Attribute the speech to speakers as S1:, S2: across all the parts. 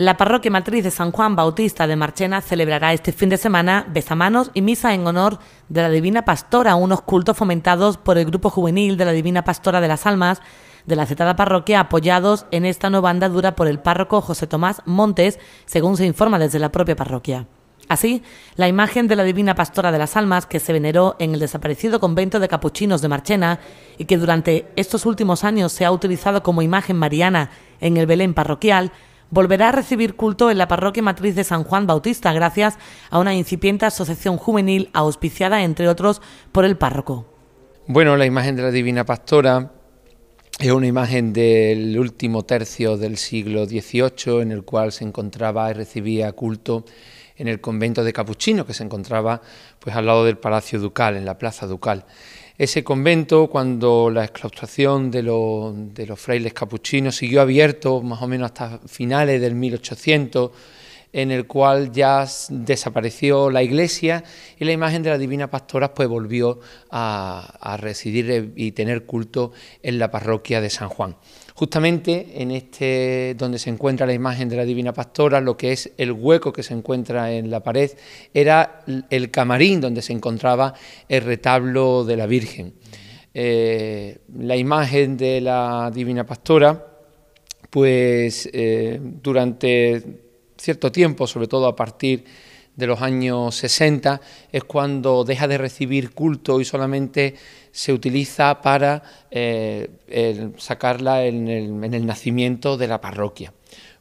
S1: La parroquia matriz de San Juan Bautista de Marchena celebrará este fin de semana ...besamanos y misa en honor de la Divina Pastora, unos cultos fomentados por el Grupo Juvenil de la Divina Pastora de las Almas de la citada parroquia, apoyados en esta nueva andadura por el párroco José Tomás Montes, según se informa desde la propia parroquia. Así, la imagen de la Divina Pastora de las Almas que se veneró en el desaparecido convento de capuchinos de Marchena y que durante estos últimos años se ha utilizado como imagen mariana en el Belén parroquial, volverá a recibir culto en la parroquia matriz de San Juan Bautista gracias a una incipiente asociación juvenil auspiciada, entre otros, por el párroco. Bueno, la imagen de la Divina
S2: Pastora es una imagen del último tercio del siglo XVIII en el cual se encontraba y recibía culto en el convento de capuchinos que se encontraba pues al lado del Palacio Ducal, en la Plaza Ducal. Ese convento, cuando la exclaustración de los, de los frailes capuchinos siguió abierto más o menos hasta finales del 1800, en el cual ya desapareció la iglesia y la imagen de la Divina Pastora pues volvió a, residir eh, y tener culto en la parroquia de San Juan. Justamente en este donde se encuentra la imagen de la Divina Pastora, lo que es el hueco que se encuentra en la pared, era el camarín donde se encontraba el retablo de la Virgen. Eh, la imagen de la Divina Pastora, pues eh, durante cierto tiempo, sobre todo a partir de los años 60, es cuando deja de recibir culto y solamente se utiliza para eh, sacarla en el nacimiento de la parroquia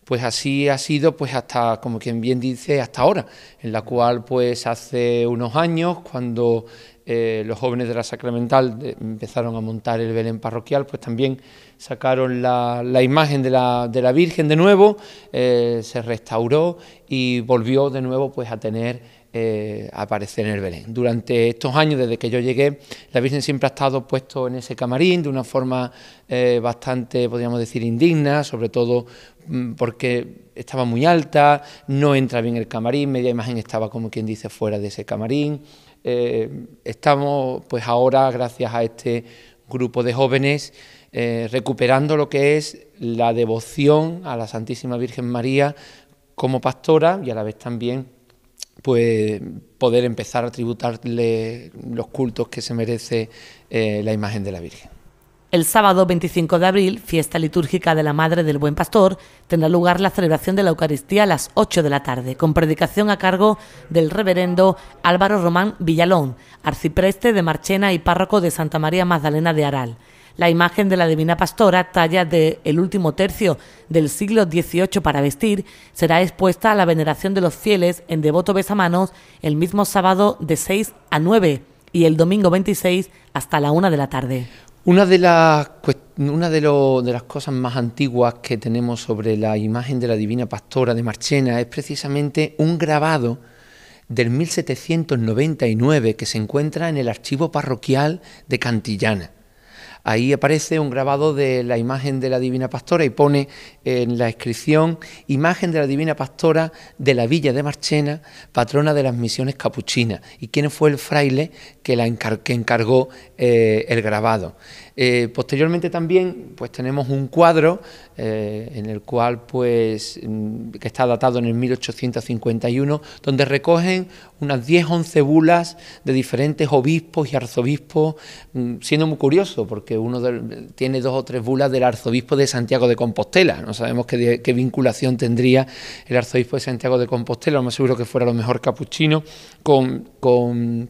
S2: pues así ha sido pues hasta como quien bien dice hasta ahora en la cual pues hace unos años cuando eh, los jóvenes de la sacramental eh, empezaron a montar el belén parroquial pues también sacaron la, imagen de la, virgen de nuevo eh, se restauró y volvió de nuevo pues a tener eh, aparecer en el Belén. Durante estos años, desde que yo llegué, la Virgen siempre ha estado puesto en ese camarín de una forma eh, bastante, podríamos decir, indigna, sobre todo mm, porque estaba muy alta, no entra bien el camarín, media imagen estaba como quien dice fuera de ese camarín. Eh, estamos pues ahora, gracias a este grupo de jóvenes, recuperando lo que es la devoción a la Santísima Virgen María como pastora y a la vez también pues poder empezar a tributarle los cultos que se merece eh, la imagen de la Virgen.
S1: El sábado 25 de abril, fiesta litúrgica de la Madre del Buen Pastor, tendrá lugar la celebración de la Eucaristía a las 8 de la tarde, con predicación a cargo del reverendo Álvaro Román Villalón, arcipreste de Marchena y párroco de Santa María Magdalena de Aral la imagen de la Divina Pastora, talla del el último tercio del siglo XVIII para vestir, será expuesta a la veneración de los fieles en devoto besamanos el mismo sábado de 6 a 9 y el domingo 26 hasta la 1 de la tarde.
S2: Una de las, de las cosas más antiguas que tenemos sobre la imagen de la Divina Pastora de Marchena es precisamente un grabado del 1799 que se encuentra en el archivo parroquial de Cantillana ahí aparece un grabado de la imagen de la Divina Pastora y pone en la inscripción Imagen de la Divina Pastora de la Villa de Marchena, patrona de las misiones capuchinas, y quién fue el fraile que, la encargó eh, el grabado. Eh, posteriormente también pues, tenemos un cuadro eh, en el cual pues, mm, que está datado en el 1851, donde recogen unas 10, 11 bulas de diferentes obispos y arzobispos, mm, siendo muy curioso, porque uno tiene dos o tres bulas del arzobispo de Santiago de Compostela sabemos qué, vinculación tendría el arzobispo de Santiago de Compostela, lo más seguro que fuera lo mejor capuchino, con, con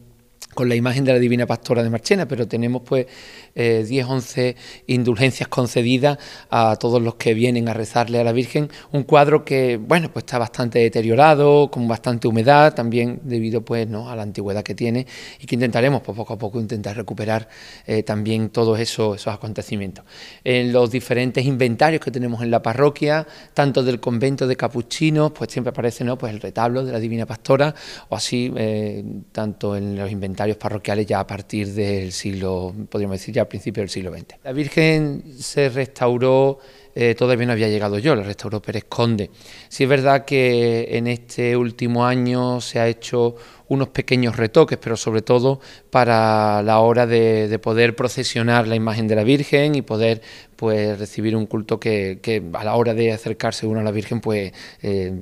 S2: con la imagen de la Divina Pastora de Marchena, pero tenemos pues eh, 10, 11 indulgencias concedidas a todos los que vienen a rezarle a la Virgen, un cuadro que, bueno, pues está bastante deteriorado, con bastante humedad, también debido pues ¿no? a la antigüedad que tiene y que intentaremos pues, poco a poco intentar recuperar eh, también todos esos, esos acontecimientos. En los diferentes inventarios que tenemos en la parroquia, tanto del convento de capuchinos, pues siempre aparece ¿no? pues el retablo de la Divina Pastora, o así, eh, tanto en los inventarios parroquiales ya a partir del siglo, podríamos decir ya al principio del siglo XX. La Virgen se restauró, eh, todavía no había llegado yo, la restauró Pérez Conde. Sí es verdad que en este último año se ha hecho unos pequeños retoques, pero sobre todo para la hora de, poder procesionar la imagen de la Virgen y poder pues recibir un culto que, a la hora de acercarse uno a la Virgen pues eh,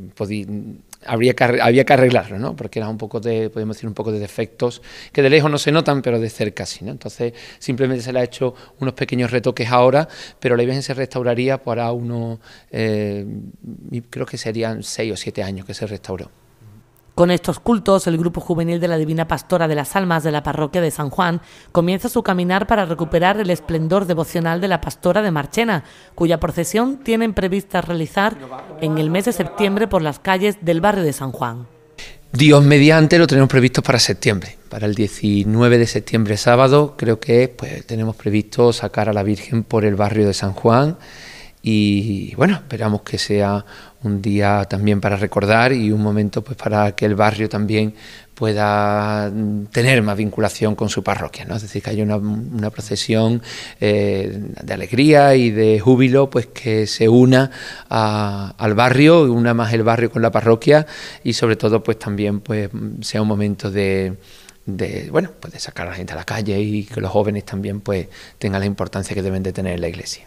S2: habría había que arreglarlo, ¿no? Porque era un poco de, podemos decir, un poco de defectos que de lejos no se notan, pero de cerca sí, ¿no? Entonces, simplemente se le ha hecho unos pequeños retoques ahora, pero la imagen se restauraría para unos, eh, creo que serían seis o siete años que se restauró.
S1: Con estos cultos, el grupo juvenil de la Divina Pastora de las Almas de la Parroquia de San Juan comienza su caminar para recuperar el esplendor devocional de la Pastora de Marchena, cuya procesión tienen prevista realizar en el mes de septiembre por las calles del barrio de San Juan.
S2: Dios mediante lo tenemos previsto para septiembre, para el 19 de septiembre sábado, creo que pues tenemos previsto sacar a la Virgen por el barrio de San Juan y bueno, esperamos que sea un día también para recordar y un momento pues para que el barrio también pueda mm, tener más vinculación con su parroquia, ¿no? Es decir, que haya una, procesión eh, de alegría y de júbilo, pues que se una al barrio, una más el barrio con la parroquia y sobre todo pues también pues sea un momento de de bueno pues de sacar a la gente a la calle y que los jóvenes también pues tengan la importancia que deben de tener en la iglesia.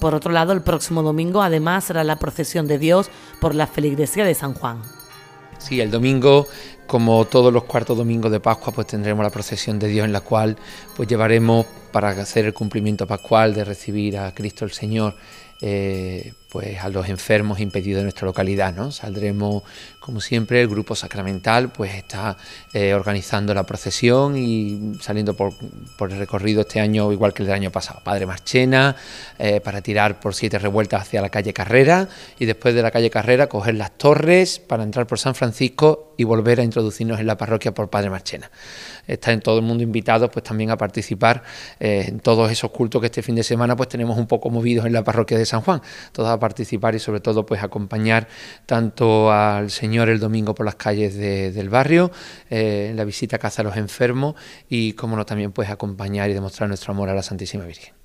S1: Por otro lado, el próximo domingo además será la procesión de Dios por la feligresía de San Juan.
S2: Sí, el domingo como todos los cuartos domingos de Pascua, pues tendremos la procesión de Dios en la cual pues llevaremos para hacer el cumplimiento pascual de recibir a Cristo el Señor, eh, pues a los enfermos impedidos de nuestra localidad, ¿no? Saldremos, como siempre, el grupo sacramental, pues está eh, organizando la procesión y saliendo por, el recorrido este año, igual que el del año pasado. Padre Marchena, eh, para tirar por siete revueltas hacia la calle Carrera y después de la calle Carrera coger las torres para entrar por San Francisco y volver a introducirnos en la parroquia por Padre Marchena. Está en todo el mundo invitado pues también a participar eh, en todos esos cultos que este fin de semana pues tenemos un poco movidos en la parroquia de San Juan. Todos a participar y sobre todo pues acompañar tanto al Señor el domingo por las calles del barrio, en eh, la visita a casa a los enfermos y como nos también pues acompañar y demostrar nuestro amor a la Santísima Virgen.